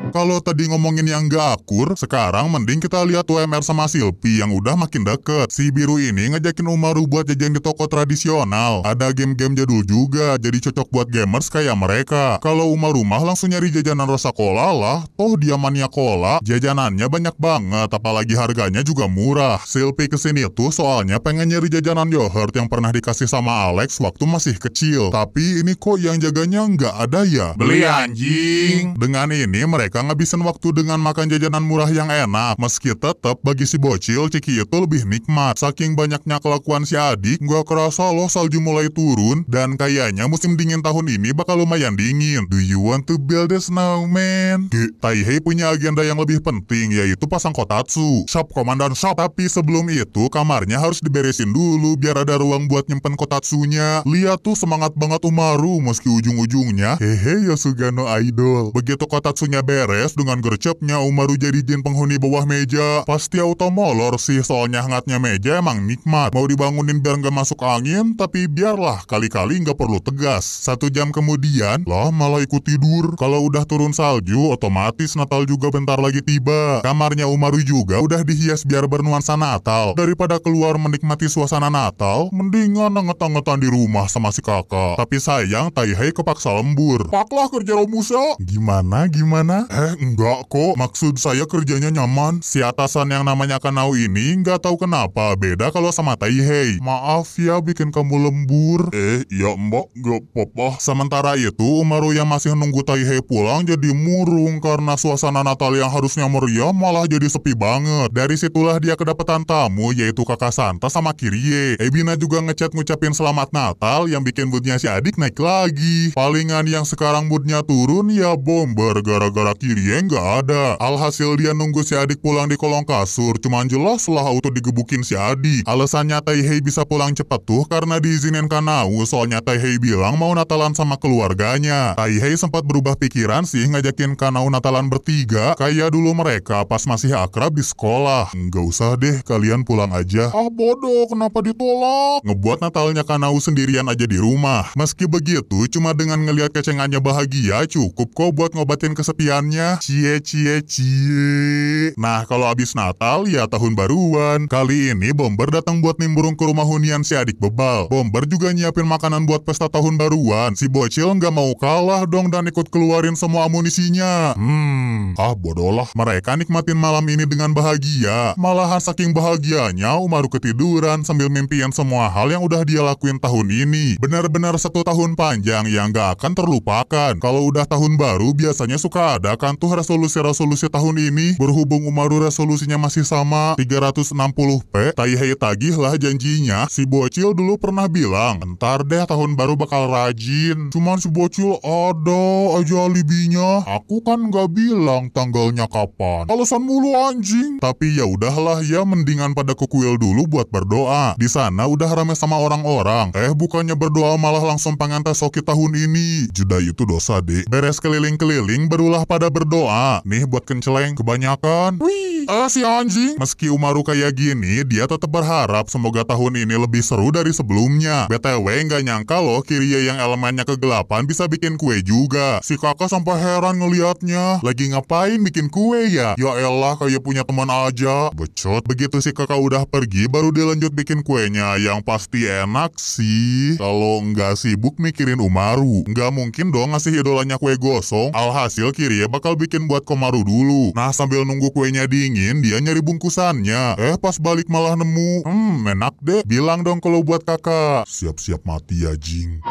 Kalau tadi ngomongin yang gak akur, sekarang mending kita lihat WMR sama Silpi yang udah makin deket. Si biru ini ngejakin Umaru buat jajan di toko tradisional. Ada game-game jadul juga, jadi cocok buat gamers kayak mereka. Kalau Umaru mah langsung nyari jajanan rasa cola lah, toh dia mania cola, jajanannya banyak banget, apalagi harganya juga murah. Silpi kesini tuh soalnya pengen nyari jajanan yogurt yang pernah dikasih sama Alex waktu masih kecil. Tapi ini kok yang jaganya nggak ada ya? Beli anjing! Dengan ini mereka mereka ngabisin waktu dengan makan jajanan murah yang enak. Meski tetap bagi si bocil, Ciki itu lebih nikmat. Saking banyaknya kelakuan si adik, gua kerasa loh salju mulai turun dan kayaknya musim dingin tahun ini bakal lumayan dingin. Do you want to build a snowman? G Taihei punya agenda yang lebih penting yaitu pasang kotatsu. Shop komandan shop. Tapi sebelum itu kamarnya harus diberesin dulu biar ada ruang buat nyimpen kotatsunya. Lihat tuh semangat banget Umaru meski ujung-ujungnya hehe Yosugano idol. Begitu kotatsunya beres beres dengan gercepnya Umaru jadi jin penghuni bawah meja. Pasti auto molor sih soalnya hangatnya meja emang nikmat. Mau dibangunin biar nggak masuk angin, tapi biarlah kali-kali nggak perlu tegas. Satu jam kemudian, lah malah ikut tidur. Kalau udah turun salju, otomatis Natal juga bentar lagi tiba. Kamarnya Umaru juga udah dihias biar bernuansa Natal. Daripada keluar menikmati suasana Natal, mendingan ngetan-ngetan di rumah sama si kakak. Tapi sayang, Taihei kepaksa lembur. Paklah kerja Romusa. Gimana, gimana? Eh, enggak kok. Maksud saya kerjanya nyaman. Si atasan yang namanya kanau ini nggak tahu kenapa. Beda kalau sama Taihei. Maaf ya bikin kamu lembur. Eh, ya mbak, gak apa-apa. Sementara itu, Umaru yang masih nunggu Taihei pulang jadi murung karena suasana Natal yang harusnya meriah malah jadi sepi banget. Dari situlah dia kedapatan tamu yaitu kakak Santa sama Kirie. Ebina juga ngechat ngucapin selamat Natal yang bikin moodnya si adik naik lagi. Palingan yang sekarang moodnya turun ya bomber gara-gara Kirie dia nggak ada. Alhasil dia nunggu si adik pulang di kolong kasur, cuman jelas lah auto digebukin si adik. Alasannya Taihei bisa pulang cepat tuh karena diizinin Kanau, soalnya Taihei bilang mau Natalan sama keluarganya. Taihei sempat berubah pikiran sih ngajakin Kanau Natalan bertiga, kayak dulu mereka pas masih akrab di sekolah. Nggak usah deh, kalian pulang aja. Ah bodoh, kenapa ditolak? Ngebuat Natalnya Kanau sendirian aja di rumah. Meski begitu, cuma dengan ngelihat kecengannya bahagia cukup kok buat ngobatin kesepiannya namanya Cie Cie Cie. Nah, kalau habis Natal ya tahun baruan. Kali ini Bomber datang buat nimburung ke rumah hunian si adik bebal. Bomber juga nyiapin makanan buat pesta tahun baruan. Si bocil nggak mau kalah dong dan ikut keluarin semua amunisinya. Hmm, ah bodolah. Mereka nikmatin malam ini dengan bahagia. Malahan saking bahagianya Umaru ketiduran sambil mimpiin semua hal yang udah dia lakuin tahun ini. Benar-benar satu tahun panjang yang nggak akan terlupakan. Kalau udah tahun baru biasanya suka ada kan Bahkan tuh resolusi-resolusi tahun ini berhubung Umaru resolusinya masih sama 360p, Taihei tagih lah janjinya. Si bocil dulu pernah bilang, entar deh tahun baru bakal rajin. Cuman si bocil ada aja alibinya. Aku kan gak bilang tanggalnya kapan. Alasan mulu anjing. Tapi ya udahlah ya mendingan pada ke kuil dulu buat berdoa. Di sana udah rame sama orang-orang. Eh bukannya berdoa malah langsung pengen soki tahun ini. Jeda itu dosa deh. Beres keliling-keliling berulah pada ber berdoa. Nih buat kenceleng, kebanyakan. Wih, ah si anjing. Meski Umaru kayak gini, dia tetap berharap semoga tahun ini lebih seru dari sebelumnya. BTW nggak nyangka loh Kirie yang elemennya kegelapan bisa bikin kue juga. Si kakak sampai heran ngelihatnya. Lagi ngapain bikin kue ya? Ya elah kayak punya teman aja. Becot, begitu si kakak udah pergi baru dilanjut bikin kuenya yang pasti enak sih. Kalau nggak sibuk mikirin Umaru, nggak mungkin dong ngasih idolanya kue gosong. Alhasil Kirie bakal bakal bikin buat Komaru dulu. Nah, sambil nunggu kuenya dingin, dia nyari bungkusannya. Eh, pas balik malah nemu. Hmm, enak deh. Bilang dong kalau buat kakak. Siap-siap mati ya, Jing.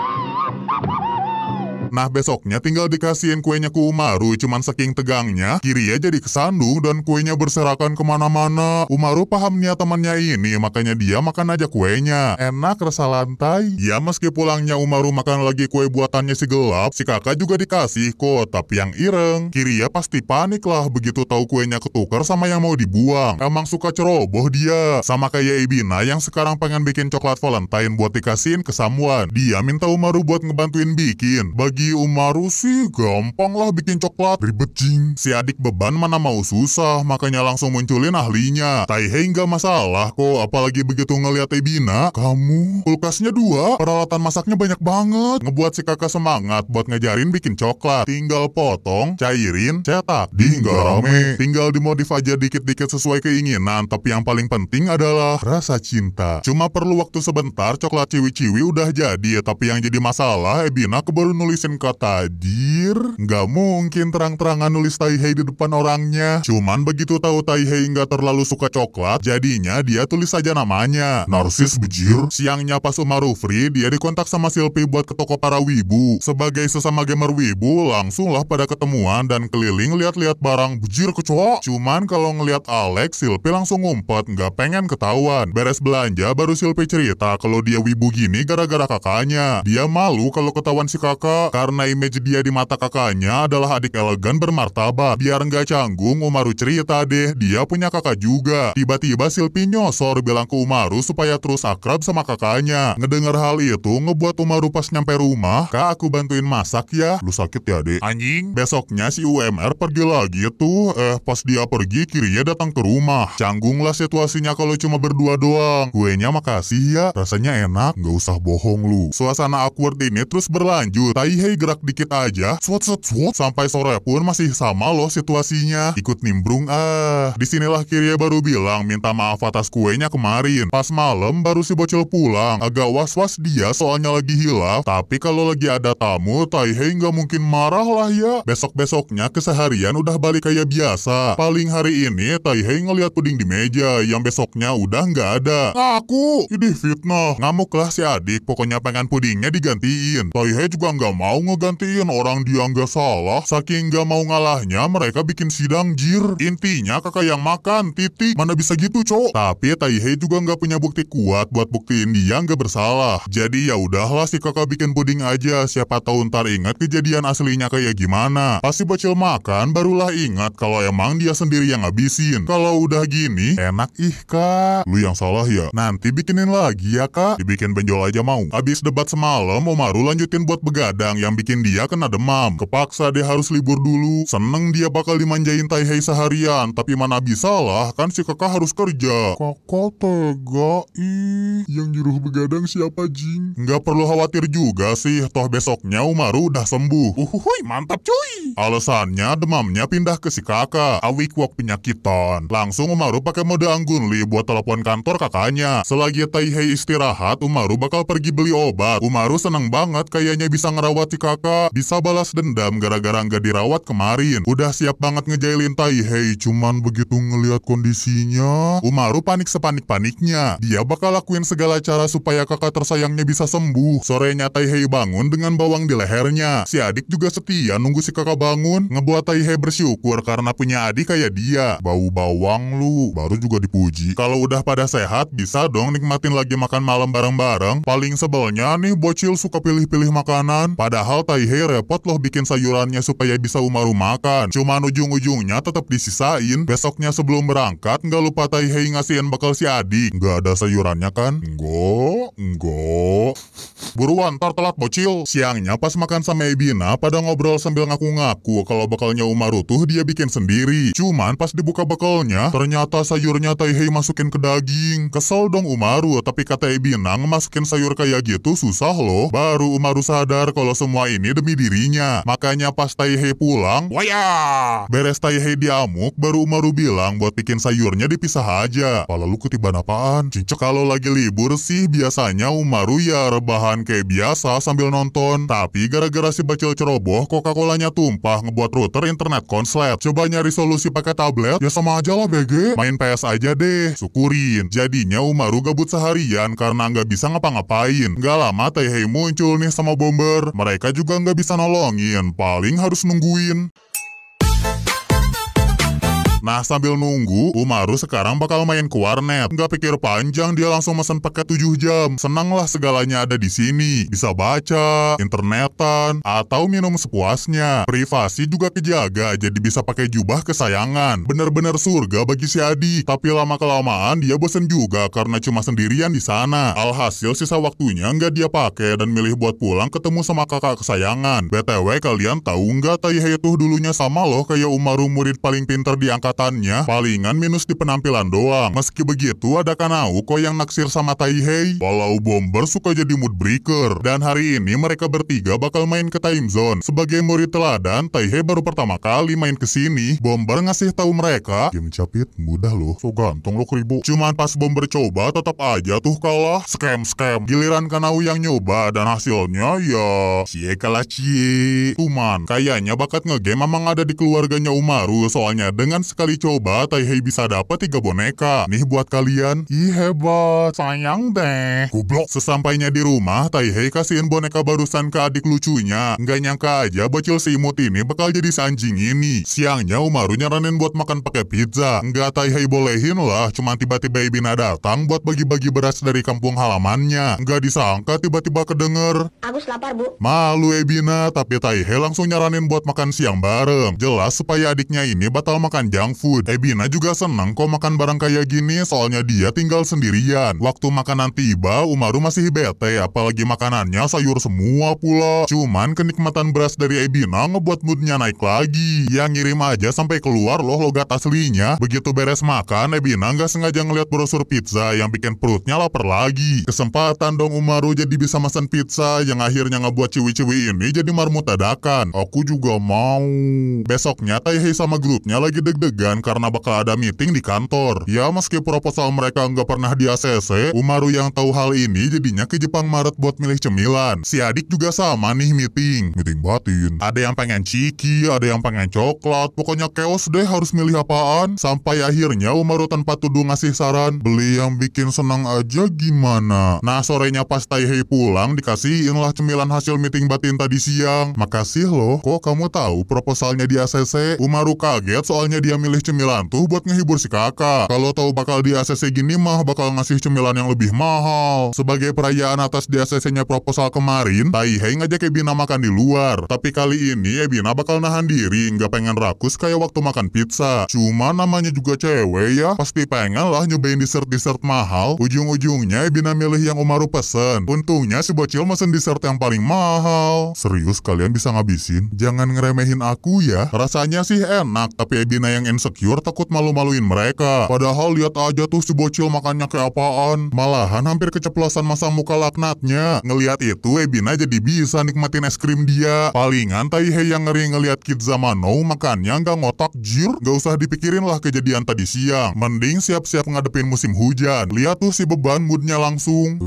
Nah besoknya tinggal dikasihin kuenya ke Umaru, cuman saking tegangnya, Kiria jadi kesandung dan kuenya berserakan kemana-mana. Umaru paham niat temannya ini, makanya dia makan aja kuenya. Enak rasa lantai. Ya meski pulangnya Umaru makan lagi kue buatannya si gelap, si kakak juga dikasih kok, tapi yang ireng. Kiria pasti panik lah begitu tahu kuenya ketukar sama yang mau dibuang. Emang suka ceroboh dia. Sama kayak Ibina yang sekarang pengen bikin coklat Valentine buat dikasihin ke Samuan. Dia minta Umaru buat ngebantuin bikin. Bagi bagi Umaru sih gampang lah bikin coklat, ribet jing. Si adik beban mana mau susah, makanya langsung munculin ahlinya. Taihei nggak masalah kok, apalagi begitu ngeliat Ebina. Kamu, kulkasnya dua, peralatan masaknya banyak banget. Ngebuat si kakak semangat buat ngejarin bikin coklat. Tinggal potong, cairin, cetak. Di rame. Tinggal dimodif aja dikit-dikit sesuai keinginan, tapi yang paling penting adalah rasa cinta. Cuma perlu waktu sebentar, coklat ciwi-ciwi udah jadi, tapi yang jadi masalah Ebina keburu nulisin kata dir, nggak mungkin terang-terangan nulis Taihei di depan orangnya. Cuman begitu tahu Taihei nggak terlalu suka coklat, jadinya dia tulis saja namanya. Narsis bejir. Siangnya pas Umaru free, dia dikontak sama Silpi buat ke toko para wibu. Sebagai sesama gamer wibu, langsunglah pada ketemuan dan keliling lihat-lihat barang bejir kecoa. Cuman kalau ngelihat Alex, Silpi langsung ngumpet, nggak pengen ketahuan. Beres belanja, baru Silpi cerita kalau dia wibu gini gara-gara kakaknya. Dia malu kalau ketahuan si kakak. Karena image dia di mata kakaknya adalah adik elegan bermartabat. Biar nggak canggung, Umaru cerita deh, dia punya kakak juga. Tiba-tiba Silpi nyosor bilang ke Umaru supaya terus akrab sama kakaknya. Ngedengar hal itu, ngebuat Umaru pas nyampe rumah, Kak aku bantuin masak ya. Lu sakit ya deh. Anjing. Besoknya si UMR pergi lagi tuh. Eh, pas dia pergi, kirinya datang ke rumah. Canggung lah situasinya kalau cuma berdua doang. Kuenya makasih ya, rasanya enak. Nggak usah bohong lu. Suasana awkward ini terus berlanjut. Taihe hei gerak dikit aja, swat swat swat, sampai sore pun masih sama loh situasinya. Ikut nimbrung ah. Disinilah Kiria baru bilang minta maaf atas kuenya kemarin. Pas malam baru si bocil pulang, agak was-was dia soalnya lagi hilaf. Tapi kalau lagi ada tamu, Taihei nggak mungkin marah lah ya. Besok-besoknya keseharian udah balik kayak biasa. Paling hari ini Taihei ngeliat puding di meja yang besoknya udah nggak ada. Aku, ini fitnah. Ngamuklah si adik, pokoknya pengen pudingnya digantiin. Taihei juga nggak mau mau ngegantiin orang dia nggak salah, saking nggak mau ngalahnya mereka bikin sidang jir. Intinya kakak yang makan, titik. Mana bisa gitu, cok. Tapi Taihei juga nggak punya bukti kuat buat buktiin dia nggak bersalah. Jadi ya udahlah si kakak bikin puding aja, siapa tahu ntar ingat kejadian aslinya kayak gimana. Pasti bocil makan, barulah ingat kalau emang dia sendiri yang ngabisin. Kalau udah gini, enak ih kak. Lu yang salah ya? Nanti bikinin lagi ya kak. Dibikin benjol aja mau. Abis debat semalam, Omaru lanjutin buat begadang ya yang bikin dia kena demam. Kepaksa dia harus libur dulu. Seneng dia bakal dimanjain Taihei seharian, tapi mana bisa lah, kan si kakak harus kerja. Kakak tega, ih. Yang nyuruh begadang siapa, Jin? Nggak perlu khawatir juga sih, toh besoknya Umaru udah sembuh. Uhuhui, mantap cuy. Alasannya demamnya pindah ke si kakak, awik wok penyakitan. Langsung Umaru pakai mode anggun li buat telepon kantor kakaknya. Selagi Taihei istirahat, Umaru bakal pergi beli obat. Umaru seneng banget kayaknya bisa ngerawat si kakak bisa balas dendam gara-gara nggak dirawat kemarin. Udah siap banget ngejailin Tai Hei, cuman begitu ngelihat kondisinya, Umaru panik sepanik-paniknya. Dia bakal lakuin segala cara supaya kakak tersayangnya bisa sembuh. Sorenya Tai Hei bangun dengan bawang di lehernya. Si adik juga setia nunggu si kakak bangun, ngebuat Tai Hei bersyukur karena punya adik kayak dia. Bau bawang lu, baru juga dipuji. Kalau udah pada sehat, bisa dong nikmatin lagi makan malam bareng-bareng. Paling sebelnya nih bocil suka pilih-pilih makanan. Pada Padahal Taihei repot loh bikin sayurannya supaya bisa Umaru makan. Cuman ujung-ujungnya tetap disisain. Besoknya sebelum berangkat, nggak lupa Taihei ngasihin bakal si Adi. Nggak ada sayurannya kan? Nggak, nggak. Buruan, tar telat bocil. Siangnya pas makan sama Ebina, pada ngobrol sambil ngaku-ngaku kalau bakalnya Umaru tuh dia bikin sendiri. Cuman pas dibuka bakalnya, ternyata sayurnya Taihei masukin ke daging. Kesel dong Umaru, tapi kata Ebina, ngemasukin sayur kayak gitu susah loh. Baru Umaru sadar kalau semua semua ini demi dirinya. Makanya pas Taihei pulang, waya! Beres Taihei diamuk, baru Umaru bilang buat bikin sayurnya dipisah aja. Pala lu ketiban apaan? Cincok kalau lagi libur sih biasanya Umaru ya rebahan kayak biasa sambil nonton. Tapi gara-gara si bacil ceroboh, Coca-Colanya tumpah ngebuat router internet konslet. Coba nyari solusi pakai tablet, ya sama aja lah BG. Main PS aja deh, syukurin. Jadinya Umaru gabut seharian karena nggak bisa ngapa-ngapain. Nggak lama Taihei muncul nih sama Bomber. Mereka mereka juga nggak bisa nolongin, paling harus nungguin. Nah sambil nunggu, Umaru sekarang bakal main ke warnet. Nggak pikir panjang dia langsung mesen paket 7 jam. Senanglah segalanya ada di sini. Bisa baca, internetan, atau minum sepuasnya. Privasi juga kejaga jadi bisa pakai jubah kesayangan. Bener-bener surga bagi si Adi. Tapi lama-kelamaan dia bosen juga karena cuma sendirian di sana. Alhasil sisa waktunya nggak dia pakai dan milih buat pulang ketemu sama kakak kesayangan. BTW kalian tahu nggak Taihei tuh dulunya sama loh kayak Umaru murid paling pinter di angkatan catatannya, palingan minus di penampilan doang. Meski begitu, ada Kanau, kok yang naksir sama Taihei. Walau Bomber suka jadi mood breaker. Dan hari ini mereka bertiga bakal main ke time zone. Sebagai murid teladan, Taihei baru pertama kali main ke sini. Bomber ngasih tahu mereka, game capit mudah loh, so gantung lo keribu. Cuman pas Bomber coba, tetap aja tuh kalah. Scam-scam. Giliran Kanau yang nyoba dan hasilnya ya... Cie kalah cie. Cuman, kayaknya bakat ngegame memang ada di keluarganya Umaru. Soalnya dengan sekali coba, Taihei bisa dapat tiga boneka. Nih buat kalian. Ih hebat, sayang deh. Goblok. Sesampainya di rumah, Taihei kasihin boneka barusan ke adik lucunya. Nggak nyangka aja bocil seimut ini bakal jadi sanjing ini. Siangnya Umaru nyaranin buat makan pakai pizza. Nggak Taihei bolehin lah, cuma tiba-tiba Ibina datang buat bagi-bagi beras dari kampung halamannya. Nggak disangka tiba-tiba kedenger. Agus lapar, Bu. Malu Ebina, tapi Taihei langsung nyaranin buat makan siang bareng. Jelas supaya adiknya ini batal makan jam junk food. Ebina juga senang kok makan barang kayak gini soalnya dia tinggal sendirian. Waktu makanan tiba, Umaru masih bete apalagi makanannya sayur semua pula. Cuman kenikmatan beras dari Ebina ngebuat moodnya naik lagi. Yang ngirim aja sampai keluar loh logat aslinya. Begitu beres makan, Ebina nggak sengaja ngeliat brosur pizza yang bikin perutnya lapar lagi. Kesempatan dong Umaru jadi bisa mesen pizza yang akhirnya ngebuat ciwi-ciwi ini jadi marmut dadakan. Aku juga mau. Besoknya Taihei sama grupnya lagi deg deg karena bakal ada meeting di kantor. Ya, meski proposal mereka nggak pernah di ACC, Umaru yang tahu hal ini jadinya ke Jepang Maret buat milih cemilan. Si adik juga sama nih meeting. Meeting batin. Ada yang pengen ciki, ada yang pengen coklat. Pokoknya chaos deh harus milih apaan. Sampai akhirnya Umaru tanpa tuduh ngasih saran, beli yang bikin senang aja gimana? Nah, sorenya pas Taihei pulang, dikasihinlah cemilan hasil meeting batin tadi siang. Makasih loh, kok kamu tahu proposalnya di ACC? Umaru kaget soalnya dia milih milih cemilan tuh buat ngehibur si kakak. Kalau tahu bakal di ACC gini mah bakal ngasih cemilan yang lebih mahal. Sebagai perayaan atas di ACC-nya proposal kemarin, Tai Hei ngajak Ebina makan di luar. Tapi kali ini Ebina bakal nahan diri, nggak pengen rakus kayak waktu makan pizza. Cuma namanya juga cewek ya, pasti pengen lah nyobain dessert-dessert mahal. Ujung-ujungnya Ebina milih yang Umaru pesen. Untungnya si bocil mesen dessert yang paling mahal. Serius kalian bisa ngabisin? Jangan ngeremehin aku ya. Rasanya sih enak, tapi Ebina yang insecure takut malu-maluin mereka. Padahal lihat aja tuh si bocil makannya kayak apaan. Malahan hampir keceplosan masa muka laknatnya. Ngeliat itu Ebina jadi bisa nikmatin es krim dia. Palingan Taihei yang ngeri ngeliat Kid Zamano makannya nggak ngotak jir. Gak usah dipikirin lah kejadian tadi siang. Mending siap-siap ngadepin musim hujan. Lihat tuh si beban moodnya langsung.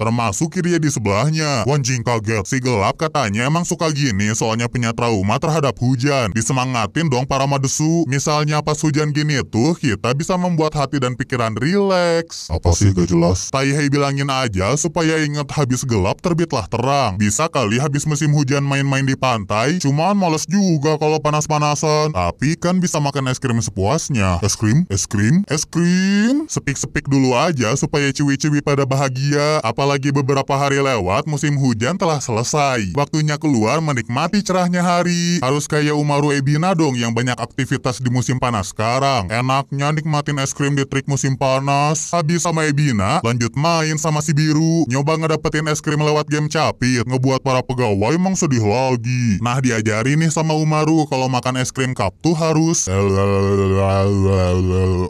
Termasuk Kiria di sebelahnya. Wanjing kaget. Si gelap katanya emang suka gini soalnya punya trauma terhadap hujan. Disemangatin dong para madesu. Misalnya pas hujan gini tuh, kita bisa membuat hati dan pikiran rileks. Apa sih gak jelas? Taihei bilangin aja supaya inget habis gelap terbitlah terang. Bisa kali habis musim hujan main-main di pantai, cuman males juga kalau panas-panasan. Tapi kan bisa makan es krim sepuasnya. Es krim? Es krim? Es krim? Sepik-sepik dulu aja supaya ciwi-ciwi pada bahagia. Apalagi beberapa hari lewat musim hujan telah selesai. Waktunya keluar menikmati cerahnya hari. Harus harus kayak Umaru Ebina dong yang banyak aktivitas di musim panas sekarang. Enaknya nikmatin es krim di trik musim panas. Habis sama Ebina, lanjut main sama si Biru. Nyoba ngedapetin es krim lewat game capit. Ngebuat para pegawai emang sedih lagi. Nah diajarin nih sama Umaru kalau makan es krim cup tuh harus...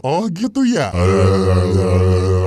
Oh gitu ya?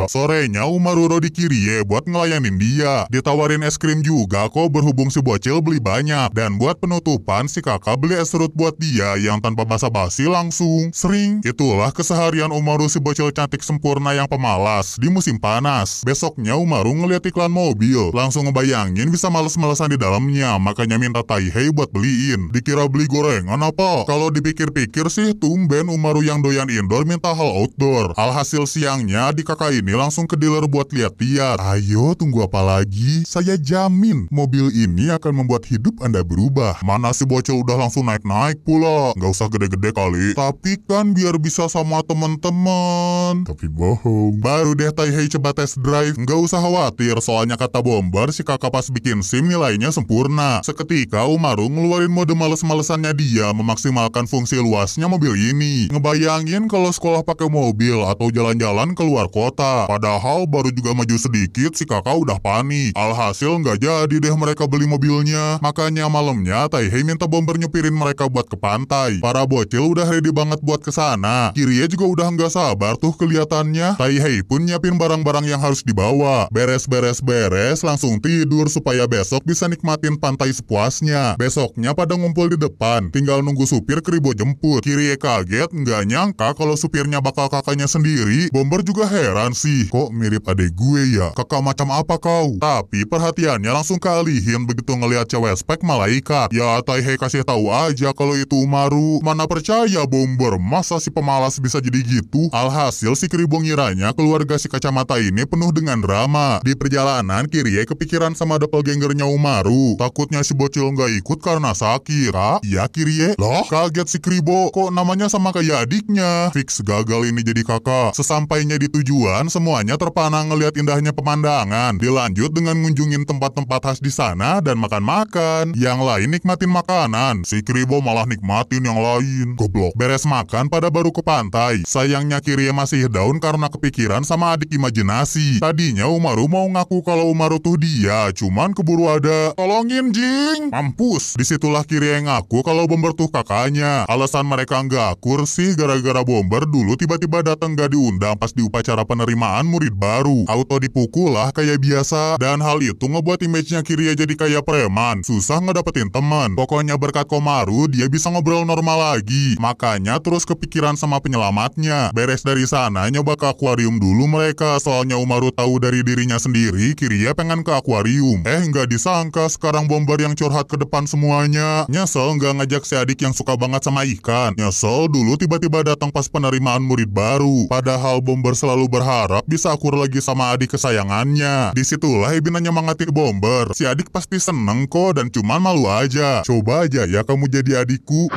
Sorenya Umaru Rodi Kirie buat ngelayanin dia. Ditawarin es krim juga kok berhubung si bocil beli banyak. Dan buat penutupan si kakak beli es serut buat dia yang tanpa basa-basi langsung. Sering, itulah keseharian Umaru si bocil cantik sempurna yang pemalas di musim panas. Besoknya Umaru ngeliat iklan mobil, langsung ngebayangin bisa males-malesan di dalamnya, makanya minta Taihei buat beliin. Dikira beli gorengan apa? Kalau dipikir-pikir sih, tumben Umaru yang doyan indoor minta hal outdoor. Alhasil siangnya, di kakak ini langsung ke dealer buat lihat dia Ayo, tunggu apa lagi? Saya jamin, mobil ini akan membuat hidup Anda berubah. Mana si bocil udah langsung naik-naik pula. Nggak usah gede-gede kali. Tapi kan biar bisa sama teman-teman. Tapi bohong. Baru deh Taihei coba tes drive. Nggak usah khawatir, soalnya kata bomber, si kakak pas bikin SIM nilainya sempurna. Seketika Umaru ngeluarin mode males-malesannya dia memaksimalkan fungsi luasnya mobil ini. Ngebayangin kalau sekolah pakai mobil atau jalan-jalan keluar kota. Padahal baru juga maju sedikit, si kakak udah panik. Alhasil nggak jadi deh mereka beli mobilnya. Makanya malamnya Taihei minta bomber nyepi nyupirin mereka buat ke pantai. Para bocil udah ready banget buat ke sana. Kirie juga udah nggak sabar tuh kelihatannya. Taihei pun nyiapin barang-barang yang harus dibawa. Beres-beres-beres langsung tidur supaya besok bisa nikmatin pantai sepuasnya. Besoknya pada ngumpul di depan, tinggal nunggu supir keribo jemput. Kirie kaget nggak nyangka kalau supirnya bakal kakaknya sendiri. Bomber juga heran sih, kok mirip adek gue ya? Kakak macam apa kau? Tapi perhatiannya langsung kealihin begitu ngelihat cewek spek malaikat. Ya Taihei kasih tahu aja kalau itu Umaru. Mana percaya bomber, masa si pemalas bisa jadi gitu? Alhasil si Kribo ngiranya keluarga si kacamata ini penuh dengan drama. Di perjalanan, Kirie kepikiran sama doppelgangernya Umaru. Takutnya si bocil nggak ikut karena sakit. Kak, ya Kirie? Loh, kaget si Kribo. Kok namanya sama kayak adiknya? Fix gagal ini jadi kakak. Sesampainya di tujuan, semuanya terpana ngelihat indahnya pemandangan. Dilanjut dengan ngunjungin tempat-tempat khas di sana dan makan-makan. Yang lain nikmatin makanan. Si Si Kribo malah nikmatin yang lain. Goblok. Beres makan pada baru ke pantai. Sayangnya Kirie masih daun karena kepikiran sama adik imajinasi. Tadinya Umaru mau ngaku kalau Umaru tuh dia, cuman keburu ada. Tolongin Jing! Mampus! Disitulah Kirie ngaku kalau Bomber tuh kakaknya. Alasan mereka nggak akur sih gara-gara Bomber dulu tiba-tiba datang gak diundang pas di upacara penerimaan murid baru. Auto dipukul lah kayak biasa. Dan hal itu ngebuat image-nya Kirie jadi kayak preman. Susah ngedapetin teman. Pokoknya berkat komentar Maru, dia bisa ngobrol normal lagi. Makanya terus kepikiran sama penyelamatnya. Beres dari sana, nyoba ke akuarium dulu mereka. Soalnya Umaru tahu dari dirinya sendiri, Kiria pengen ke akuarium. Eh, nggak disangka sekarang Bomber yang curhat ke depan semuanya. Nyesel nggak ngajak si adik yang suka banget sama ikan. Nyesel dulu tiba-tiba datang pas penerimaan murid baru. Padahal Bomber selalu berharap bisa akur lagi sama adik kesayangannya. Disitulah ibinanya mengatir Bomber. Si adik pasti seneng kok dan cuman malu aja. Coba aja ya kamu kamu jadi adikku.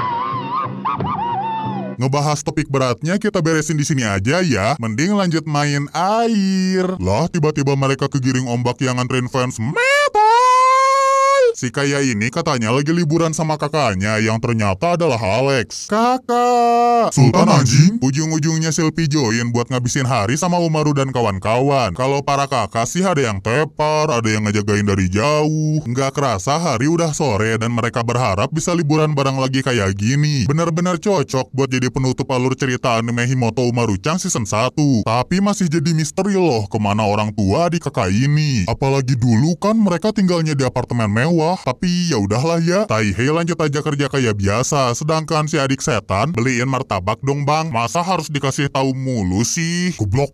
Ngebahas topik beratnya kita beresin di sini aja ya. Mending lanjut main air. Lah tiba-tiba mereka kegiring ombak yang nganterin fans. Mabok! Si Kaya ini katanya lagi liburan sama kakaknya yang ternyata adalah Alex. Kakak! Sultan anjing? Ujung-ujungnya Silpi join buat ngabisin hari sama Umaru dan kawan-kawan. Kalau para kakak sih ada yang tepar, ada yang ngejagain dari jauh. Nggak kerasa hari udah sore dan mereka berharap bisa liburan bareng lagi kayak gini. Benar-benar cocok buat jadi penutup alur cerita anime Himoto umaru Chang season 1. Tapi masih jadi misteri loh kemana orang tua di kakak ini. Apalagi dulu kan mereka tinggalnya di apartemen mewah loh, tapi ya udahlah ya. Taihei lanjut aja kerja kayak biasa, sedangkan si adik setan beliin martabak dong bang. Masa harus dikasih tahu mulu sih? Goblok.